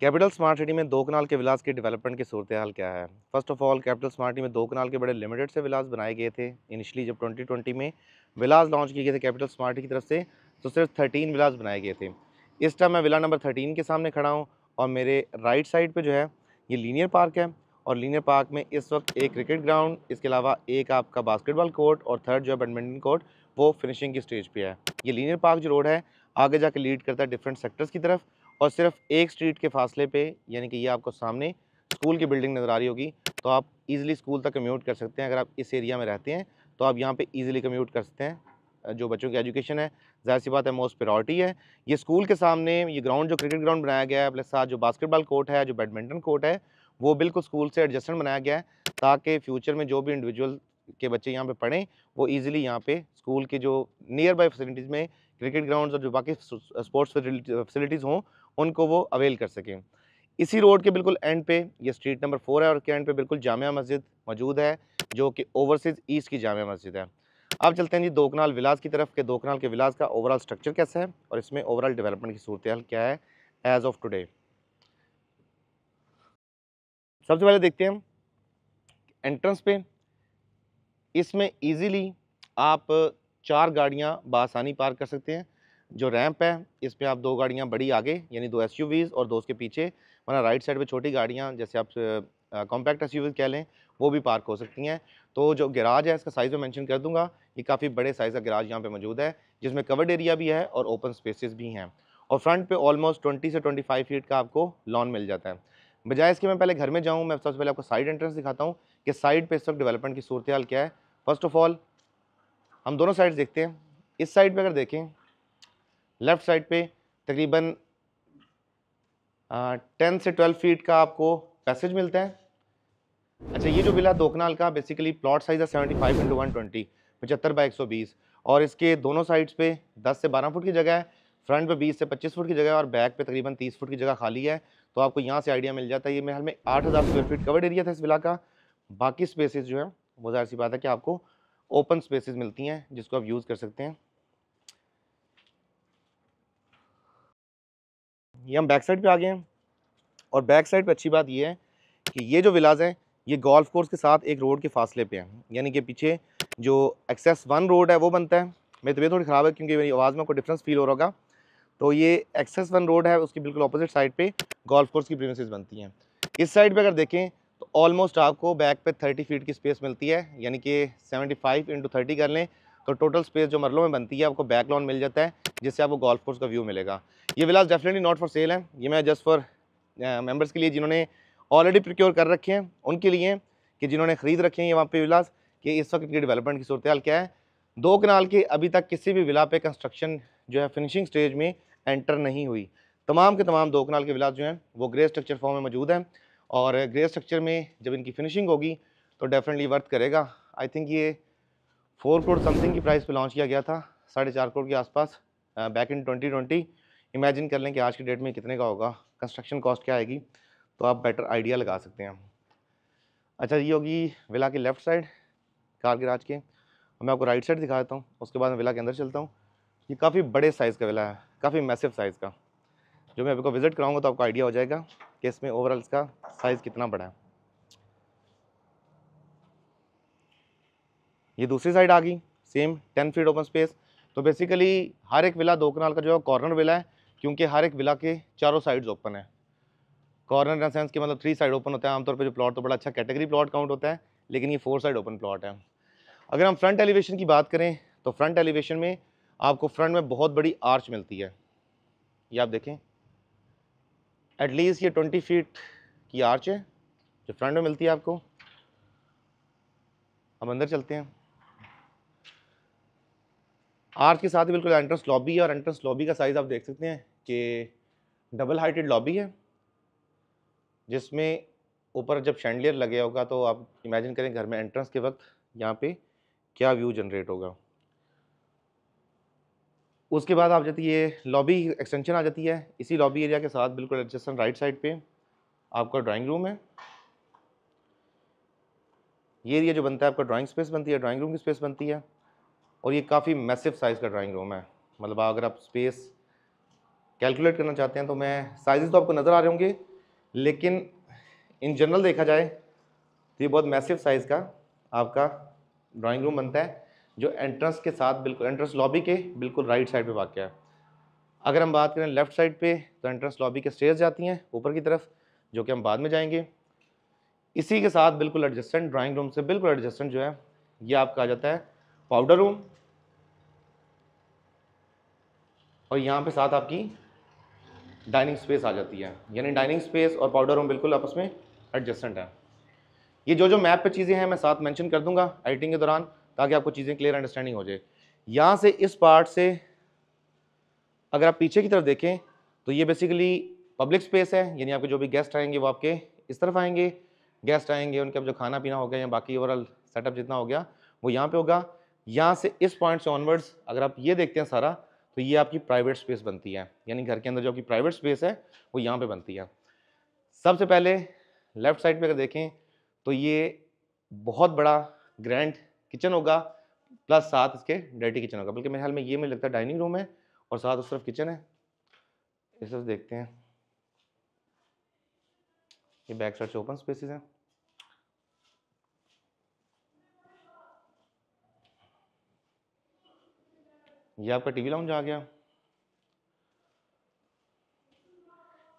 capital smart city में दो कनाल के विलास के डेवलपमेंट की सूरत हाल क्या है first of all Capital smart city में दो कनाल के बड़े लिमिटेड से विलास बनाए गए थे इनिशियली जब 2020 में विलास लॉन्च किए गए थे कैपिटल स्मार्ट सिटी की तरफ से तो सिर्फ 13 विलास बनाए गए थे इस टाइम मैं विला नंबर थर्टीन के सामने खड़ा हूँ और मेरे राइट साइड पर जो है ये लीनियर पार्क है और लीनियर पार्क में इस वक्त एक क्रिकेट ग्राउंड इसके अलावा एक आपका बास्केटबॉल कोर्ट और थर्ड जो है बैडमिंटन कोर्ट वो फिनिशिंग की स्टेज पर है ये लीनियर पार्क जो रोड है आगे जाके लीड करता है डिफरेंट सेक्टर्स की तरफ और सिर्फ एक स्ट्रीट के फासले पे यानी कि ये आपको सामने स्कूल की बिल्डिंग नज़र आ रही होगी तो आप इजीली स्कूल तक कम्यूट कर सकते हैं अगर आप इस एरिया में रहते हैं तो आप यहाँ पे इजीली कम्यूट कर सकते हैं जो बच्चों की एजुकेशन है जाहिर सी बात है मोस्ट प्रायोरिटी है ये स्कूल के सामने ये ग्राउंड जो क्रिकेट ग्राउंड बनाया गया है अपने साथ जो बास्केटबॉल कोर्ट है जो बैडमिंटन कोर्ट है वो बिल्कुल स्कूल से एडजस्टमेंट बनाया गया है ताकि फ्यूचर में जो भी इंडिविजुअल के बच्चे यहाँ पे पढ़ें वो इजीली यहाँ पे स्कूल के जो नियर बाई फैसिलिटीज़ में क्रिकेट ग्राउंड्स और जो बाकी स्पोर्ट्स फैसिलिटीज़ हों उनको वो अवेल कर सकें इसी रोड के बिल्कुल एंड पे ये स्ट्रीट नंबर फोर है और के एंड पे बिल्कुल जामिया मस्जिद मौजूद है जो कि ओवरसीज़ ईस्ट की जामिया मस्जिद है अब चलते हैं जी दोकनाल विलास की तरफ के दो के विलास का ओवरऑल स्ट्रक्चर कैसा है और इसमें ओवरऑल डेवलपमेंट की सूरत हाल क्या है एज ऑफ टुडे सबसे पहले देखते हैं एंट्रेंस पे इसमें ईजीली आप चार गाड़ियाँ बासानी पार कर सकते हैं जो रैंप है इस पर आप दो गाड़ियाँ बड़ी आगे यानी दो एस और दो उसके पीछे वरना राइट साइड पर छोटी गाड़ियाँ जैसे आप कॉम्पैक्ट एस कह लें वो भी पार्क हो सकती हैं तो जो गराज है इसका साइज़ में मैंशन कर दूँगा ये काफ़ी बड़े साइज़ का गैराज यहाँ पे मौजूद है जिसमें कवर्ड एरिया भी है और ओपन स्पेसेस भी हैं और फ्रंट पे ऑलमोस्ट 20 से 25 फीट का आपको लॉन मिल जाता है बजाय इसके मैं पहले घर में जाऊँ मैं सबसे पहले आपको साइड एंट्रेंस दिखाता हूँ कि साइड पर इस वक्त डेवलपमेंट की सूरत हाल क्या है फर्स्ट ऑफ ऑल हम दोनों साइड देखते हैं इस साइड पर अगर देखें लेफ़्ट साइड पे तकरीबन टेन से ट्वेल्व फीट का आपको पैसेज मिलता है अच्छा ये जो बिला दोकनाल का बेसिकली प्लॉट साइज़ है seventy five into one twenty पचहत्तर बाई एक सौ बीस और इसके दोनों साइड्स पे दस से बारह फुट की जगह है फ्रंट पे बीस से पच्चीस फुट की जगह है और बैक पे तकरीबन तीस फुट की जगह खाली है तो आपको यहाँ से आइडिया मिल जाता है ये मेरे हाल में आठ हज़ार स्क्वायर फीट कवर्ड एरिया था इस बिला का बाकी स्पेसिस जो है वो जाहिर सी बात है कि आपको ओपन स्पेसिस मिलती हैं जिसको आप यूज़ कर सकते हैं ये हम बैक साइड पे आ गए हैं और बैक साइड पे अच्छी बात ये है कि ये जो विलाज हैं ये गोल्फ कोर्स के साथ एक रोड के फासले पे हैं यानी कि पीछे जो एक्सेस वन रोड है वो बनता है मेरी तबीयत थोड़ी ख़राब है क्योंकि मेरी आवाज़ में कोई डिफरेंस फील हो रहा होगा तो ये एक्सेस वन रोड है उसकी बिल्कुल अपोजिट साइड पर गोल्फ कोर्स की प्रीमिस बनती हैं इस साइड पर अगर देखें तो ऑलमोस्ट आपको बैक पर थर्टी फीट की स्पेस मिलती है यानी कि सेवेंटी फाइव इंटू थर्टी कर लें तो टोटल स्पेस जो मरलों में बनती है आपको बैक लॉन मिल जाता है जिससे आपको गोल्फ कोर्स का व्यू मिलेगा ये villas definitely not for sale है ये मैं जस्ट फॉर मेम्बर्स के लिए जिन्होंने ऑलरेडी प्रिक्योर कर रखे हैं उनके लिए कि जिन्होंने ख़रीद रखे हैं ये वहाँ पे विलास कि इस वक्त की डेवलपमेंट की सूरत हाल क्या है दो कनाल के अभी तक किसी भी विला पे कंस्ट्रक्शन जो है फिनिशिंग स्टेज में एंटर नहीं हुई तमाम के तमाम दो कनाल के विलास जो हैं वो ग्रे स्ट्रक्चर फॉर्म में मौजूद हैं और ग्रे स्ट्रक्चर में जब इनकी फिनिशिंग होगी तो डेफिनेटली वर्थ करेगा आई थिंक ये फोर करोड़ समथिंग की प्राइस पे लॉन्च किया गया था साढ़े चार करोड़ के आसपास back in twenty twenty imagine कर लें कि आज की डेट में कितने का होगा कंस्ट्रक्शन कॉस्ट क्या आएगी तो आप बेटर आइडिया लगा सकते हैं अच्छा ये होगी विला के लेफ़्ट साइड कार राज के मैं आपको राइट साइड दिखा देता हूँ उसके बाद मैं विला के अंदर चलता हूँ ये काफ़ी बड़े साइज़ का विला है काफ़ी मैसिव साइज़ का जो मैं आपको विज़िट कराऊँगा तो आपको आइडिया हो जाएगा कि इसमें ओवरऑल इसका साइज़ कितना बड़ा है ये दूसरी साइड आ गई same ten feet open space तो बेसिकली हर एक विला दो कनाल का जो है कॉर्नर विला है क्योंकि हर एक विला के चारों साइड्स ओपन है कॉर्नर इन सेंस कि मतलब थ्री साइड ओपन होता है आमतौर पर जो प्लॉट तो बड़ा अच्छा कैटेगरी प्लॉट काउंट होता है लेकिन ये फोर साइड ओपन प्लॉट है अगर हम फ्रंट एलिवेशन की बात करें तो फ्रंट एलिवेशन में आपको फ्रंट में बहुत बड़ी आर्च मिलती है ये आप देखें एटलीस्ट ये ट्वेंटी फीट की आर्च है जो फ्रंट में मिलती है आपको हम अंदर चलते हैं आर्च के साथ बिल्कुल एंट्रेंस लॉबी है और एंट्रेंस लॉबी का साइज़ आप देख सकते हैं कि डबल हाइटेड लॉबी है जिसमें ऊपर जब शैंडलियर लगे होगा तो आप इमेजिन करें घर में एंट्रेंस के वक्त यहाँ पे क्या व्यू जनरेट होगा उसके बाद आप जाती है लॉबी एक्सटेंशन आ जाती है इसी लॉबी एरिया के साथ बिल्कुल एडजस्टन राइट साइड पे आपका ड्राइंग रूम है ये एरिया जो बनता है आपका ड्राइंग स्पेस बनती है ड्राइंग रूम की स्पेस बनती है और ये काफ़ी मैसिव साइज़ का ड्राइंग रूम है मतलब अगर आप स्पेस कैलकुलेट करना चाहते हैं तो मैं साइज़ तो आपको नज़र आ रहे होंगे लेकिन इन जनरल देखा जाए तो ये बहुत मैसिव साइज़ का आपका ड्राइंग रूम बनता है जो एंट्रेंस के साथ बिल्कुल एंट्रेंस लॉबी के बिल्कुल राइट साइड पे वाक़ है अगर हम बात करें लेफ़्ट साइड पे तो एंट्रेंस लॉबी के स्टेज जाती हैं ऊपर की तरफ जो कि हम बाद में जाएंगे इसी के साथ बिल्कुल एडजस्टेंट ड्राइंग रूम से बिल्कुल एडजस्टेंट जो है ये आपका आ जाता है पाउडर रूम और यहाँ पे साथ आपकी डाइनिंग स्पेस आ जाती है यानी डाइनिंग स्पेस और पाउडर रूम बिल्कुल आपस में एडजस्टेंट है ये जो जो मैप पे चीज़ें हैं मैं साथ मेंशन कर दूंगा एडिटिंग के दौरान ताकि आपको चीज़ें क्लियर अंडरस्टैंडिंग हो जाए यहाँ से इस पार्ट से अगर आप पीछे की तरफ देखें तो ये बेसिकली पब्लिक स्पेस है यानी आपके जो भी गेस्ट आएंगे वो आपके इस तरफ आएंगे गेस्ट आएंगे उनके अब जो खाना पीना हो गया या बाकी ओवरऑल सेटअप जितना हो गया वो यहाँ पे होगा यहाँ से इस पॉइंट से ऑनवर्ड्स अगर आप ये देखते हैं सारा तो ये आपकी प्राइवेट स्पेस बनती है यानी घर के अंदर जो आपकी प्राइवेट स्पेस है वो यहाँ पे बनती है सबसे पहले लेफ्ट साइड पे अगर देखें तो ये बहुत बड़ा ग्रैंड किचन होगा प्लस साथ इसके डर्टी किचन होगा बल्कि मेरे ख्याल में ये मुझे लगता है डाइनिंग रूम है और साथ उस तरफ किचन है इस तरफ देखते हैं ये बैक साइड से ओपन स्पेसिस हैं ये आपका टीवी लाउंज आ गया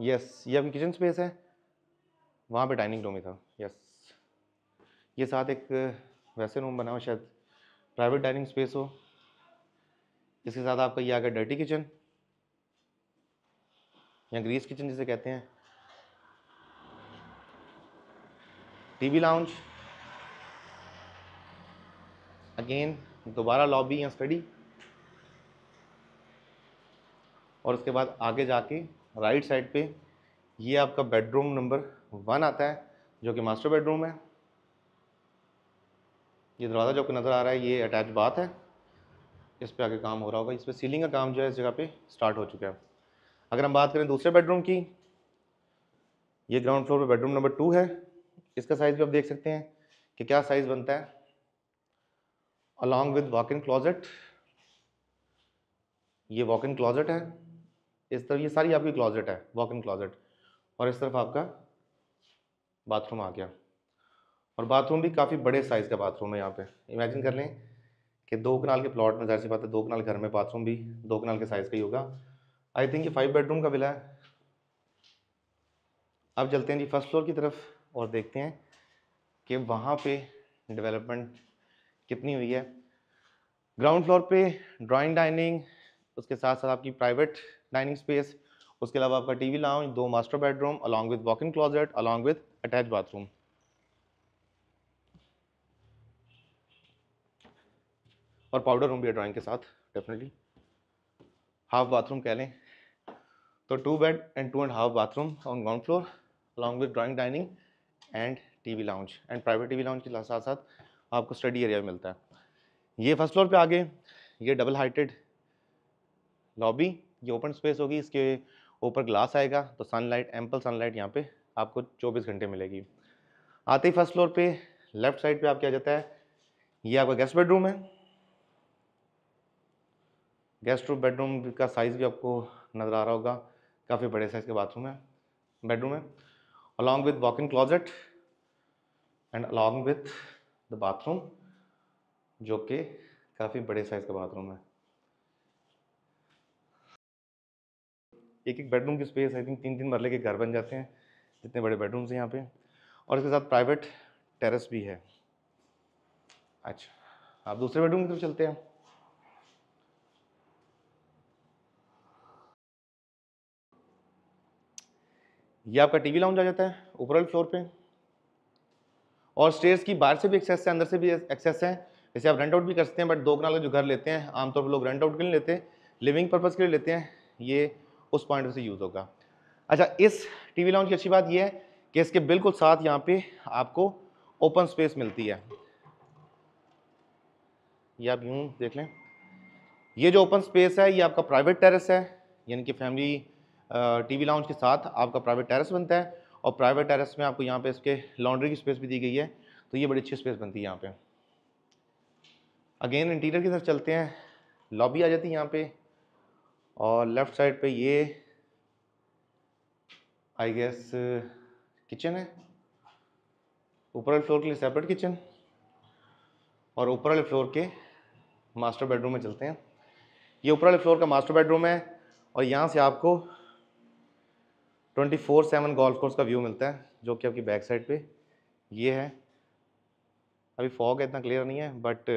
यस ये आपकी किचन स्पेस है वहाँ पे डाइनिंग रूम ही था यस ये साथ एक वैसे रूम बना हुआ शायद प्राइवेट डाइनिंग स्पेस हो इसके साथ आपका ये आ गया डर्टी किचन या ग्रीस किचन जिसे कहते हैं टीवी लाउंज अगेन दोबारा लॉबी या स्टडी और उसके बाद आगे जाके राइट साइड पे ये आपका बेडरूम नंबर वन आता है जो कि मास्टर बेडरूम है ये दरवाज़ा जो आपको नज़र आ रहा है ये अटैच बाथ है इस पर आगे काम हो रहा होगा इस पर सीलिंग का काम जो है इस जगह पे स्टार्ट हो चुका है अगर हम बात करें दूसरे बेडरूम की ये ग्राउंड फ्लोर पे बेडरूम नंबर टू है इसका साइज़ भी आप देख सकते हैं कि क्या साइज़ बनता है along with walk in closet ये वॉक इन क्लोज़ेट है इस तरफ ये सारी आपकी क्लॉजेट है वॉक इन क्लॉजेट और इस तरफ आपका बाथरूम आ गया और बाथरूम भी काफ़ी बड़े साइज़ का बाथरूम है यहाँ पे इमेजिन कर लें कि दो कनाल के प्लॉट में जाहिर सी बात है दो कनाल घर में बाथरूम भी दो कनाल के साइज़ का ही होगा आई थिंक ये फाइव बेडरूम का विला है अब चलते हैं जी फर्स्ट फ्लोर की तरफ और देखते हैं कि वहाँ पे डेवलपमेंट कितनी हुई है ग्राउंड फ्लोर पे ड्राइंग डाइनिंग उसके साथ साथ आपकी प्राइवेट डाइनिंग स्पेस उसके अलावा आपका टीवी लाउंज दो master bedroom along with walk in closet along with attach bathroom और पाउडर रूम भी है ड्राइंग के साथ डेफिनेटली हाफ बाथरूम कह लें तो two bed and two and half bathroom on ground floor along with drawing dining and TV lounge and private TV lounge के साथ साथ आपको स्टडी एरिया मिलता है ये फर्स्ट फ्लोर पे आगे ये डबल हाइटेड लॉबी ये ओपन स्पेस होगी इसके ऊपर ग्लास आएगा तो सनलाइट एम्पल सनलाइट यहाँ पे आपको 24 घंटे मिलेगी आते ही फर्स्ट फ्लोर पे लेफ्ट साइड पे आपके आ जाता है ये आपका गेस्ट बेडरूम है गेस्ट रूम बेडरूम का साइज़ भी आपको नज़र आ रहा होगा काफ़ी बड़े साइज़ के बाथरूम है बेडरूम है along with walk in closet and along with the bathroom जो कि काफ़ी बड़े साइज़ का बाथरूम है एक एक बेडरूम की स्पेस आई थिंक तीन तीन मरले के घर बन जाते हैं जितने बड़े बेडरूम्स हैं यहाँ पे और इसके साथ प्राइवेट टेरेस भी है अच्छा आप दूसरे बेडरूम की तरफ चलते हैं ये आपका टीवी लाउंज आ जाता है ऊपरल फ्लोर पे और स्टेयर्स की बाहर से भी एक्सेस है अंदर से भी एक्सेस है जैसे आप रेंट आउट भी कर सकते हैं बट दो कनाल का जो घर लेते हैं आमतौर पर लोग रेंट आउट के लिए लेते हैं लिविंग पर्पज़ के लिए लेते हैं ये उस पॉइंट से यूज़ होगा अच्छा इस टी लाउंज की अच्छी बात यह है कि इसके बिल्कुल साथ यहाँ पर आपको ओपन स्पेस मिलती है ये आप यूँ देख लें ये जो ओपन स्पेस है ये आपका प्राइवेट टेरेस है यानी कि फैमिली टीवी लाउंज के साथ आपका प्राइवेट टेरेस बनता है और प्राइवेट टेरेस में आपको यहाँ पे इसके लॉन्ड्री की स्पेस भी दी गई है तो ये बड़ी अच्छी स्पेस बनती है यहाँ पे अगेन इंटीरियर की तरफ चलते हैं लॉबी आ जाती है यहाँ पे और लेफ़्ट साइड पे ये आई गेस किचन है ऊपर वाले फ्लोर के लिए सेपरेट किचन और ऊपर वाले फ्लोर के मास्टर बेडरूम में चलते हैं ये ऊपर वाले फ्लोर का मास्टर बेडरूम है और यहाँ से आपको twenty four seven golf course का व्यू मिलता है जो कि आपकी बैक साइड पे ये है अभी फॉग इतना क्लियर नहीं है but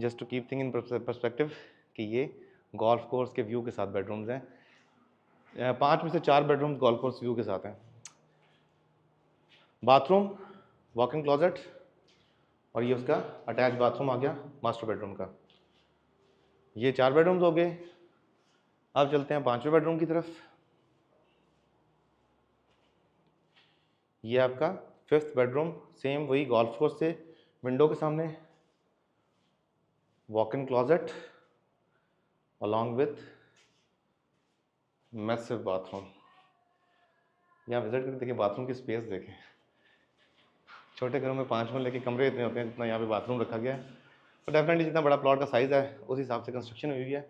just to keep thing in perspective कि ये गोल्फ कोर्स के व्यू के साथ बेडरूम्स हैं पाँच में से चार बेडरूम्स गोल्फ कोर्स व्यू के साथ हैं बाथरूम वॉक इन क्लॉजेट और ये उसका अटैच बाथरूम आ गया मास्टर बेडरूम का ये चार बेडरूम्स हो गए अब चलते हैं पांचवें बेडरूम की तरफ ये आपका फिफ्थ बेडरूम सेम वही गोल्फ कोर्स से विंडो के सामने walk in closet along with massive bathroom यहाँ विजिट करके देखिए बाथरूम की स्पेस देखें छोटे घरों में पाँच मरले लेके कमरे इतने होते हैं जितना यहाँ पे बाथरूम रखा गया है डेफिनेटली जितना बड़ा प्लॉट का साइज़ है उस हिसाब से कंस्ट्रक्शन हुई है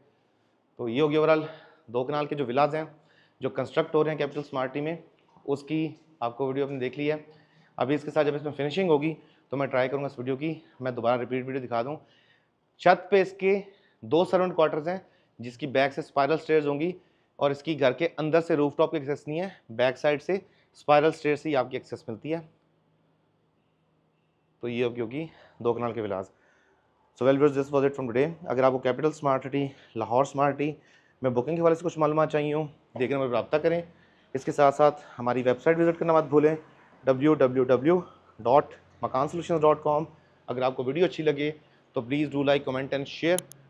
तो ये होगी ओवरऑल दो कनाल के जो विलाज हैं जो कंस्ट्रक्ट हो रहे हैं कैपिटल स्मार्टी में उसकी आपको वीडियो आपने देख ली है अभी इसके साथ जब इसमें फिनिशिंग होगी तो मैं ट्राई करूँगा इस वीडियो की मैं दोबारा रिपीट वीडियो दिखा दूँ छत पे इसके दो सर्वेंट क्वार्टर्स हैं जिसकी बैक से स्पायरल स्टेयर्स होंगी और इसकी घर के अंदर से रूफ टॉप की एक्सेस नहीं है बैक साइड से स्पायरल स्टेयर से ही आपकी एक्सेस मिलती है तो ये होगी होगी दो कनाल के villas so well this was it from today अगर आपको capital smart city Lahore smart city में बुकिंग के हवाले से कुछ मालूम चाहिए हूँ देखने में रब्ता रबा करें इसके साथ साथ हमारी वेबसाइट विज़िट करना मत भूलें W W W dot Makaan solution dot com अगर आपको वीडियो अच्छी लगे तो please do like comment and share